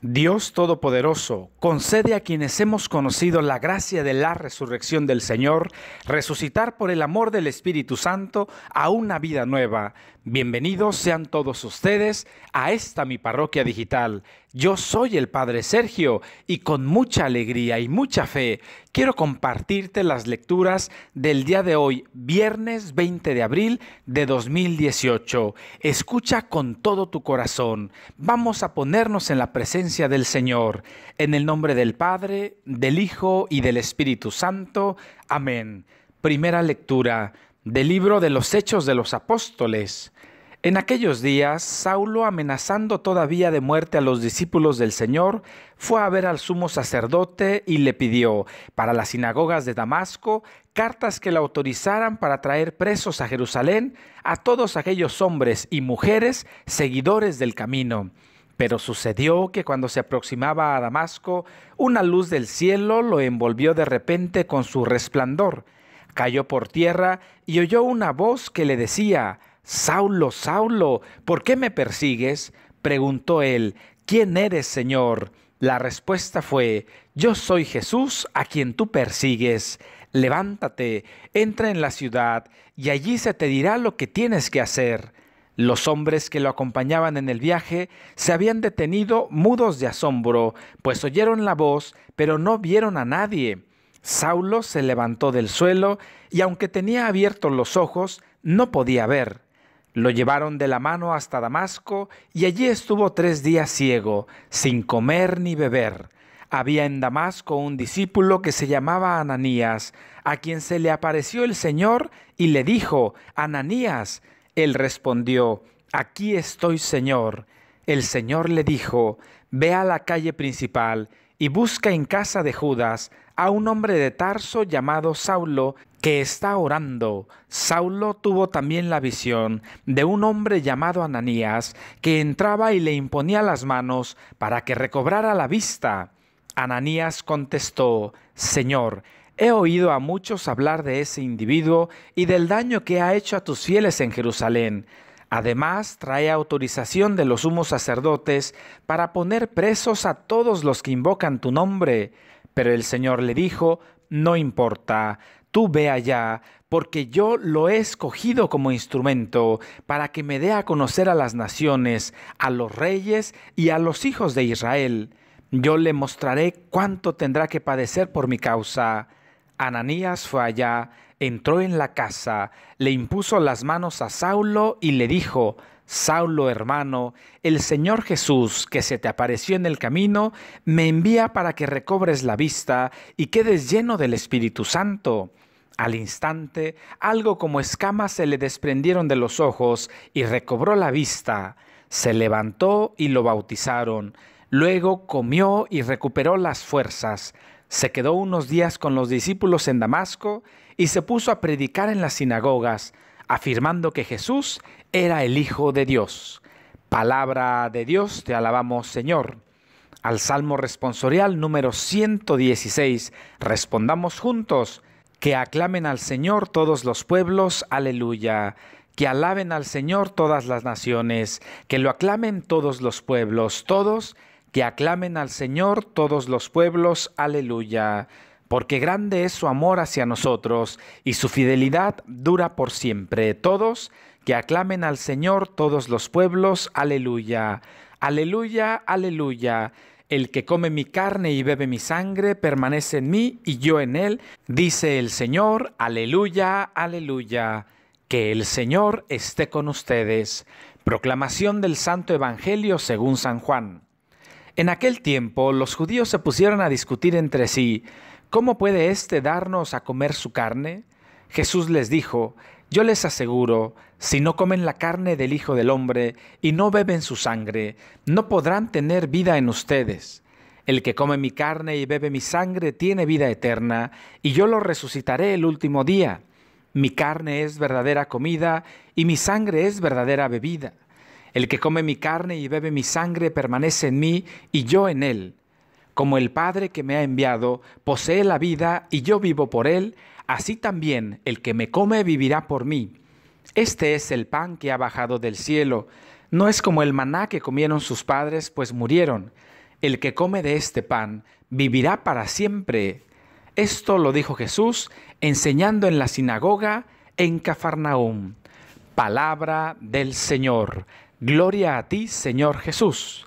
Dios Todopoderoso, concede a quienes hemos conocido la gracia de la resurrección del Señor, resucitar por el amor del Espíritu Santo a una vida nueva. Bienvenidos sean todos ustedes a esta mi parroquia digital. Yo soy el Padre Sergio y con mucha alegría y mucha fe quiero compartirte las lecturas del día de hoy, viernes 20 de abril de 2018. Escucha con todo tu corazón. Vamos a ponernos en la presencia del Señor. En el nombre del Padre, del Hijo y del Espíritu Santo. Amén. Primera lectura del libro de los Hechos de los Apóstoles. En aquellos días, Saulo, amenazando todavía de muerte a los discípulos del Señor, fue a ver al sumo sacerdote y le pidió, para las sinagogas de Damasco, cartas que le autorizaran para traer presos a Jerusalén a todos aquellos hombres y mujeres seguidores del camino. Pero sucedió que cuando se aproximaba a Damasco, una luz del cielo lo envolvió de repente con su resplandor. Cayó por tierra y oyó una voz que le decía, Saulo, Saulo, ¿por qué me persigues? preguntó él, ¿quién eres, Señor? La respuesta fue, yo soy Jesús a quien tú persigues. Levántate, entra en la ciudad, y allí se te dirá lo que tienes que hacer. Los hombres que lo acompañaban en el viaje se habían detenido mudos de asombro, pues oyeron la voz, pero no vieron a nadie. Saulo se levantó del suelo y aunque tenía abiertos los ojos, no podía ver. Lo llevaron de la mano hasta Damasco y allí estuvo tres días ciego, sin comer ni beber. Había en Damasco un discípulo que se llamaba Ananías, a quien se le apareció el Señor y le dijo, Ananías. Él respondió, Aquí estoy, Señor. El Señor le dijo, Ve a la calle principal y busca en casa de Judas a un hombre de Tarso llamado Saulo, que está orando. Saulo tuvo también la visión de un hombre llamado Ananías que entraba y le imponía las manos para que recobrara la vista. Ananías contestó, Señor, he oído a muchos hablar de ese individuo y del daño que ha hecho a tus fieles en Jerusalén. Además, trae autorización de los sumos sacerdotes para poner presos a todos los que invocan tu nombre. Pero el Señor le dijo, no importa, tú ve allá, porque yo lo he escogido como instrumento para que me dé a conocer a las naciones, a los reyes y a los hijos de Israel. Yo le mostraré cuánto tendrá que padecer por mi causa. Ananías fue allá, entró en la casa, le impuso las manos a Saulo y le dijo, Saulo hermano, el Señor Jesús que se te apareció en el camino, me envía para que recobres la vista y quedes lleno del Espíritu Santo. Al instante, algo como escamas se le desprendieron de los ojos y recobró la vista. Se levantó y lo bautizaron. Luego comió y recuperó las fuerzas. Se quedó unos días con los discípulos en Damasco y se puso a predicar en las sinagogas, afirmando que Jesús era el Hijo de Dios. Palabra de Dios, te alabamos Señor. Al Salmo responsorial número 116, respondamos juntos, que aclamen al Señor todos los pueblos, aleluya. Que alaben al Señor todas las naciones, que lo aclamen todos los pueblos, todos que aclamen al Señor todos los pueblos, aleluya, porque grande es su amor hacia nosotros y su fidelidad dura por siempre. Todos, que aclamen al Señor todos los pueblos, aleluya, aleluya, aleluya. El que come mi carne y bebe mi sangre permanece en mí y yo en él, dice el Señor, aleluya, aleluya. Que el Señor esté con ustedes. Proclamación del Santo Evangelio según San Juan. En aquel tiempo los judíos se pusieron a discutir entre sí, ¿cómo puede éste darnos a comer su carne? Jesús les dijo, yo les aseguro, si no comen la carne del Hijo del Hombre y no beben su sangre, no podrán tener vida en ustedes. El que come mi carne y bebe mi sangre tiene vida eterna, y yo lo resucitaré el último día. Mi carne es verdadera comida y mi sangre es verdadera bebida. El que come mi carne y bebe mi sangre permanece en mí y yo en él. Como el Padre que me ha enviado posee la vida y yo vivo por él, así también el que me come vivirá por mí. Este es el pan que ha bajado del cielo. No es como el maná que comieron sus padres, pues murieron. El que come de este pan vivirá para siempre. Esto lo dijo Jesús enseñando en la sinagoga en Cafarnaúm. Palabra del Señor. Gloria a ti, Señor Jesús.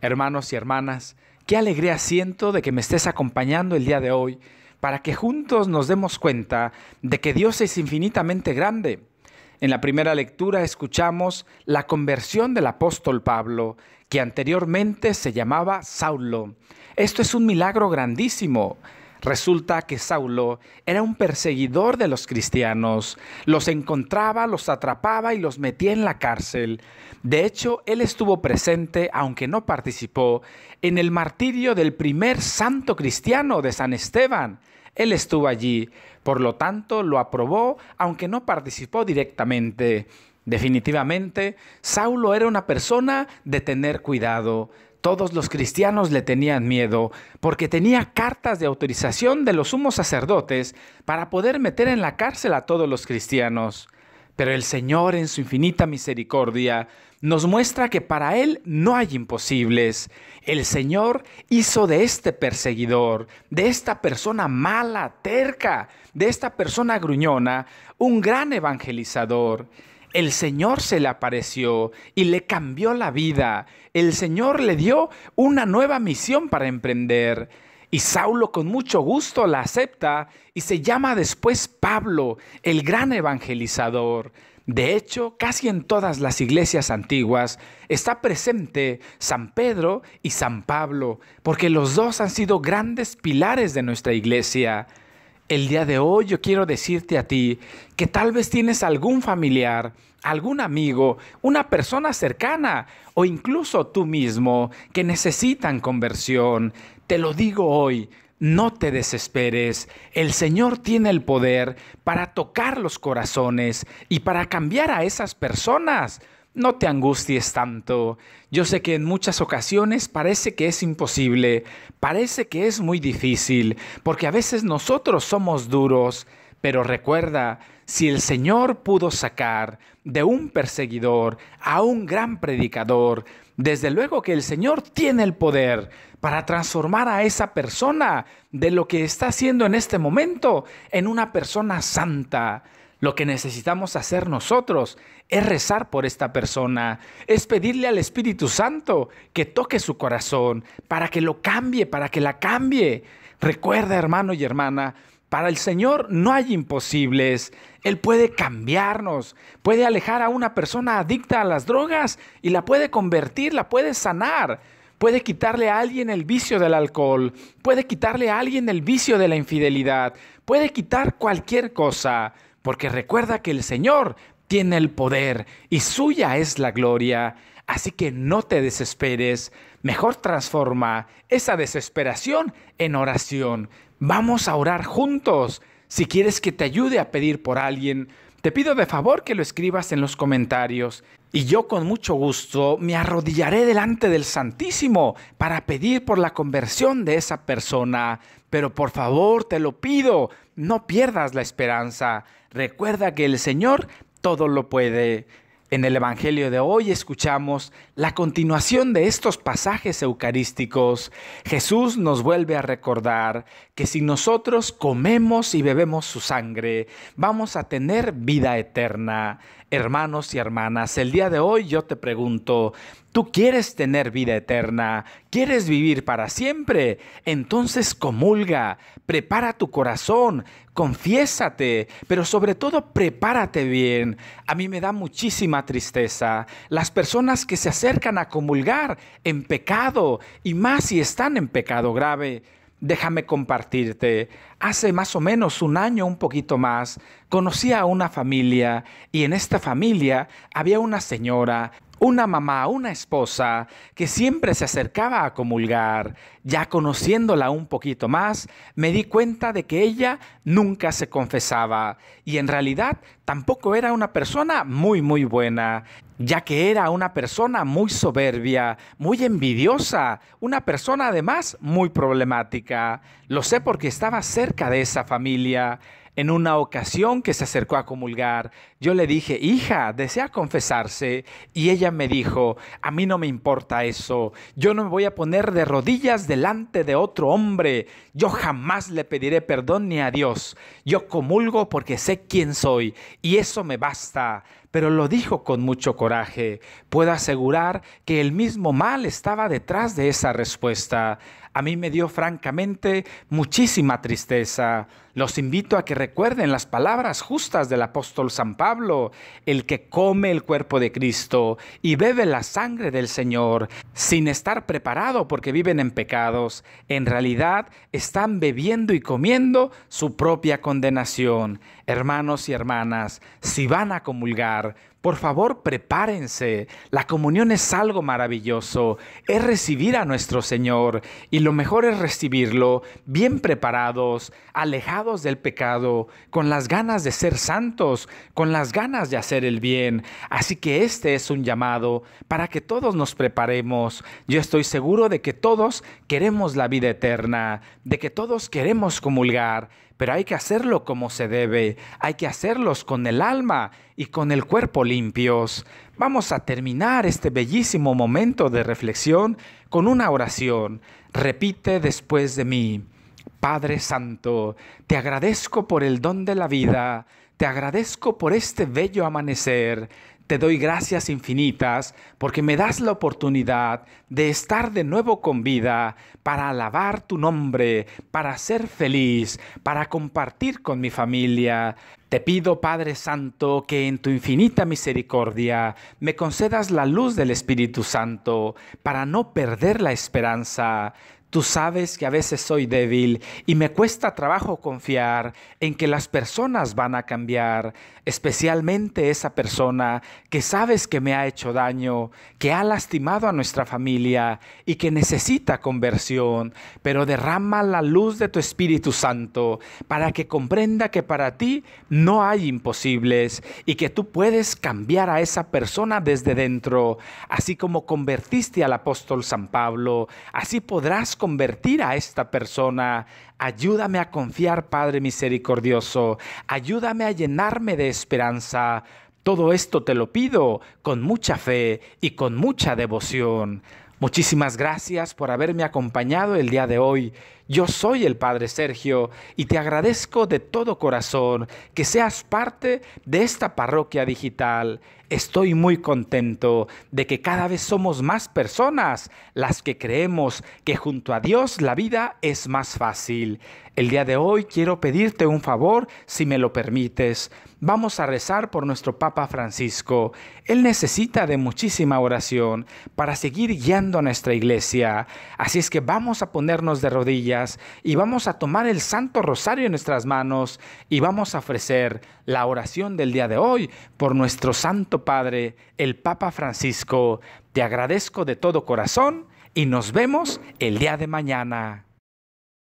Hermanos y hermanas, qué alegría siento de que me estés acompañando el día de hoy para que juntos nos demos cuenta de que Dios es infinitamente grande. En la primera lectura escuchamos la conversión del apóstol Pablo, que anteriormente se llamaba Saulo. Esto es un milagro grandísimo. Resulta que Saulo era un perseguidor de los cristianos, los encontraba, los atrapaba y los metía en la cárcel. De hecho, él estuvo presente, aunque no participó, en el martirio del primer santo cristiano de San Esteban. Él estuvo allí, por lo tanto lo aprobó, aunque no participó directamente. Definitivamente, Saulo era una persona de tener cuidado. Todos los cristianos le tenían miedo porque tenía cartas de autorización de los sumos sacerdotes para poder meter en la cárcel a todos los cristianos. Pero el Señor en su infinita misericordia nos muestra que para Él no hay imposibles. El Señor hizo de este perseguidor, de esta persona mala, terca, de esta persona gruñona, un gran evangelizador el Señor se le apareció y le cambió la vida. El Señor le dio una nueva misión para emprender. Y Saulo con mucho gusto la acepta y se llama después Pablo, el gran evangelizador. De hecho, casi en todas las iglesias antiguas está presente San Pedro y San Pablo, porque los dos han sido grandes pilares de nuestra iglesia. El día de hoy yo quiero decirte a ti que tal vez tienes algún familiar, algún amigo, una persona cercana o incluso tú mismo que necesitan conversión. Te lo digo hoy, no te desesperes, el Señor tiene el poder para tocar los corazones y para cambiar a esas personas no te angusties tanto. Yo sé que en muchas ocasiones parece que es imposible, parece que es muy difícil, porque a veces nosotros somos duros, pero recuerda, si el Señor pudo sacar de un perseguidor a un gran predicador, desde luego que el Señor tiene el poder para transformar a esa persona de lo que está haciendo en este momento en una persona santa. Lo que necesitamos hacer nosotros es rezar por esta persona, es pedirle al Espíritu Santo que toque su corazón, para que lo cambie, para que la cambie. Recuerda, hermano y hermana, para el Señor no hay imposibles. Él puede cambiarnos, puede alejar a una persona adicta a las drogas y la puede convertir, la puede sanar. Puede quitarle a alguien el vicio del alcohol, puede quitarle a alguien el vicio de la infidelidad, puede quitar cualquier cosa porque recuerda que el Señor tiene el poder y suya es la gloria, así que no te desesperes, mejor transforma esa desesperación en oración. Vamos a orar juntos. Si quieres que te ayude a pedir por alguien, te pido de favor que lo escribas en los comentarios y yo con mucho gusto me arrodillaré delante del Santísimo para pedir por la conversión de esa persona. Pero por favor, te lo pido, no pierdas la esperanza. Recuerda que el Señor todo lo puede. En el Evangelio de hoy escuchamos la continuación de estos pasajes eucarísticos, Jesús nos vuelve a recordar que si nosotros comemos y bebemos su sangre, vamos a tener vida eterna. Hermanos y hermanas, el día de hoy yo te pregunto, ¿tú quieres tener vida eterna? ¿Quieres vivir para siempre? Entonces comulga, prepara tu corazón, confiésate, pero sobre todo prepárate bien. A mí me da muchísima tristeza las personas que se acercan acercan a comulgar en pecado, y más si están en pecado grave. Déjame compartirte, hace más o menos un año, un poquito más, conocí a una familia y en esta familia había una señora, una mamá, una esposa, que siempre se acercaba a comulgar. Ya conociéndola un poquito más, me di cuenta de que ella nunca se confesaba y en realidad tampoco era una persona muy, muy buena ya que era una persona muy soberbia, muy envidiosa, una persona además muy problemática. Lo sé porque estaba cerca de esa familia. En una ocasión que se acercó a comulgar, yo le dije, hija, desea confesarse. Y ella me dijo, a mí no me importa eso, yo no me voy a poner de rodillas delante de otro hombre, yo jamás le pediré perdón ni a Dios, yo comulgo porque sé quién soy y eso me basta pero lo dijo con mucho coraje. Puedo asegurar que el mismo mal estaba detrás de esa respuesta. A mí me dio francamente muchísima tristeza. Los invito a que recuerden las palabras justas del apóstol San Pablo, el que come el cuerpo de Cristo y bebe la sangre del Señor, sin estar preparado porque viven en pecados, en realidad están bebiendo y comiendo su propia condenación. Hermanos y hermanas, si van a comulgar, por favor, prepárense. La comunión es algo maravilloso. Es recibir a nuestro Señor y lo mejor es recibirlo bien preparados, alejados del pecado, con las ganas de ser santos, con las ganas de hacer el bien. Así que este es un llamado para que todos nos preparemos. Yo estoy seguro de que todos queremos la vida eterna, de que todos queremos comulgar pero hay que hacerlo como se debe, hay que hacerlos con el alma y con el cuerpo limpios. Vamos a terminar este bellísimo momento de reflexión con una oración. Repite después de mí. Padre Santo, te agradezco por el don de la vida, te agradezco por este bello amanecer, te doy gracias infinitas porque me das la oportunidad de estar de nuevo con vida para alabar tu nombre, para ser feliz, para compartir con mi familia. Te pido, Padre Santo, que en tu infinita misericordia me concedas la luz del Espíritu Santo para no perder la esperanza, Tú sabes que a veces soy débil y me cuesta trabajo confiar en que las personas van a cambiar, especialmente esa persona que sabes que me ha hecho daño, que ha lastimado a nuestra familia y que necesita conversión, pero derrama la luz de tu Espíritu Santo para que comprenda que para ti no hay imposibles y que tú puedes cambiar a esa persona desde dentro, así como convertiste al apóstol San Pablo, así podrás convertir a esta persona. Ayúdame a confiar, Padre misericordioso. Ayúdame a llenarme de esperanza. Todo esto te lo pido con mucha fe y con mucha devoción. Muchísimas gracias por haberme acompañado el día de hoy. Yo soy el Padre Sergio y te agradezco de todo corazón que seas parte de esta parroquia digital. Estoy muy contento de que cada vez somos más personas las que creemos que junto a Dios la vida es más fácil. El día de hoy quiero pedirte un favor, si me lo permites. Vamos a rezar por nuestro Papa Francisco. Él necesita de muchísima oración para seguir guiando a nuestra iglesia. Así es que vamos a ponernos de rodillas y vamos a tomar el Santo Rosario en nuestras manos y vamos a ofrecer la oración del día de hoy por nuestro Santo Padre, el Papa Francisco. Te agradezco de todo corazón y nos vemos el día de mañana.